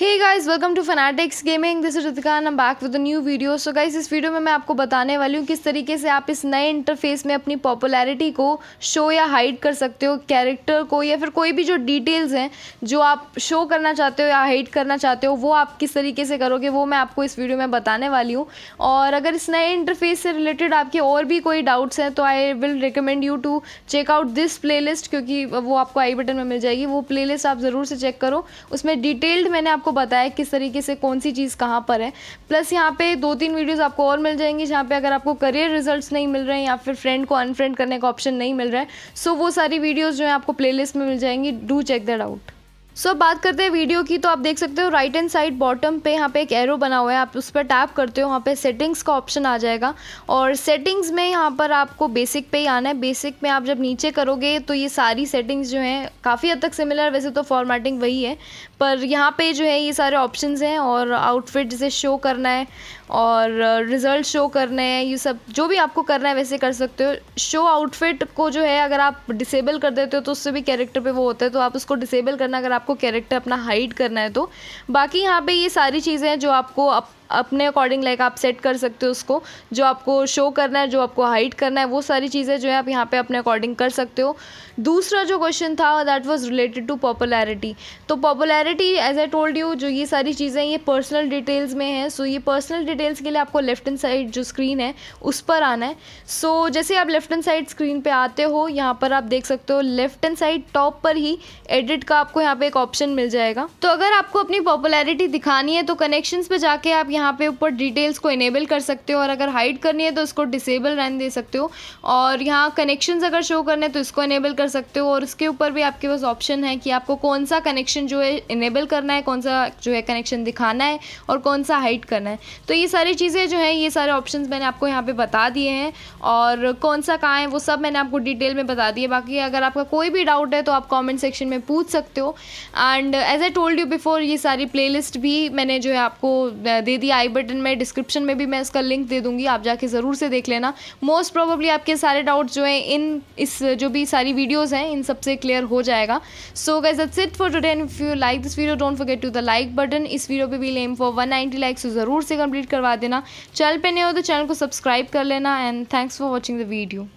hey guys welcome to fanatics gaming this is Ritika and back with new video so guys इस video में मैं आपको बताने वाली हूँ किस तरीके से आप इस नए इंटरफेस में अपनी पॉपुलैरिटी को शो या हाइड कर सकते हो कैरेक्टर को या फिर कोई भी जो डिटेल्स हैं जो आप शो करना चाहते हो या हाइड करना चाहते हो वो आप किस तरीके से करोगे वो मैं आपको इस वीडियो में बताने वाली हूँ और अगर इस नए इंटरफेस से रिलेटेड आपके और भी कोई डाउट्स हैं तो I will recommend you to check out this play क्योंकि वो आपको आई बटन में मिल जाएगी वो प्ले आप ज़रूर से चेक करो उसमें डिटेल्ड मैंने आपको आपको बताया किस तरीके से कौन सी चीज़ कहाँ पर है प्लस यहाँ पे दो तीन वीडियोस आपको और मिल जाएंगी जहाँ पे अगर आपको करियर रिजल्ट्स नहीं मिल रहे हैं या फिर फ्रेंड को अनफ्रेंड करने का ऑप्शन नहीं मिल रहा है सो वो सारी वीडियोज़ जो है आपको प्लेलिस्ट में मिल जाएंगी do check that out so so, बात करते हैं वीडियो की तो आप देख सकते हो राइट एंड साइड बॉटम पे यहाँ पे एक एरो बना हुआ है आप उस पर टैप करते हो वहाँ पे सेटिंग्स का ऑप्शन आ जाएगा और सेटिंग्स में यहाँ पर आपको बेसिक पे ही आना है बेसिक में आप जब नीचे करोगे तो ये सारी सेटिंग्स जो हैं काफ़ी हद तक सिमिलर वैसे तो फॉर्मेटिंग वही है पर यहाँ पर जो है ये सारे ऑप्शन हैं और आउटफिट जैसे शो करना है और रिज़ल्ट शो करने हैं ये सब जो भी आपको करना है वैसे कर सकते हो शो आउटफिट को जो है अगर आप डिसेबल कर देते हो तो उससे भी कैरेक्टर पर वो होता है तो आप उसको डिसेबल करना अगर आप आपको कैरेक्टर अपना हाइड करना है तो बाकी यहाँ पे ये सारी चीज़ें जो आपको अप अपने अकॉर्डिंग लाइक आप सेट कर सकते हो उसको जो आपको शो करना है जो आपको हाइट करना है वो सारी चीज़ें जो है आप यहाँ पे अपने अकॉर्डिंग कर सकते हो दूसरा जो क्वेश्चन था that was related to popularity तो popularity as I told you जो ये सारी चीज़ें ये पर्सनल डिटेल्स में हैं सो so ये पर्सनल डिटेल्स के लिए आपको लेफ्ट एंड साइड जो स्क्रीन है उस पर आना है सो so, जैसे आप लेफ्ट एंड साइड स्क्रीन पर आते हो यहाँ पर आप देख सकते हो लेफ्ट एंड साइड टॉप पर ही एडिट का आपको यहाँ पर एक ऑप्शन मिल जाएगा तो अगर आपको अपनी पॉपुलैरिटी दिखानी है तो कनेक्शन पर जाके आप यहाँ पे ऊपर डिटेल्स को इनेबल कर सकते हो और अगर हाइड करनी है तो इसको डिसेबल रहने दे सकते हो और यहाँ कनेक्शंस अगर शो करने हैं तो इसको इनेबल कर सकते हो और उसके ऊपर भी आपके पास ऑप्शन है कि आपको कौन सा कनेक्शन जो है इनेबल करना है कौन सा जो है कनेक्शन दिखाना है और कौन सा हाइड करना है तो ये सारी चीज़ें जो हैं ये सारे ऑप्शन मैंने आपको यहाँ पर बता दिए हैं और कौन सा कहाँ है वो सब मैंने आपको डिटेल में बता दिए बाकी अगर आपका कोई भी डाउट है तो आप कॉमेंट सेक्शन में पूछ सकते हो and as I told you before ये सारी प्ले भी मैंने जो है आपको दे दी दी आई बटन में डिस्क्रिप्शन में भी मैं इसका लिंक दे दूंगी आप जाके ज़रूर से देख लेना मोस्ट प्रोबेबली आपके सारे डाउट जो हैं इन इस जो भी सारी वीडियोज़ हैं इन सबसे क्लियर हो जाएगा so guys that's it for today and if you like this video don't forget to the like button इस वीडियो पे भी लेम फॉर वन नाइनटी लाइक्स ज़रूर से कंप्लीट करवा देना चैनल पर नहीं हो तो चैनल को सब्सक्राइब कर लेना and thanks for watching the video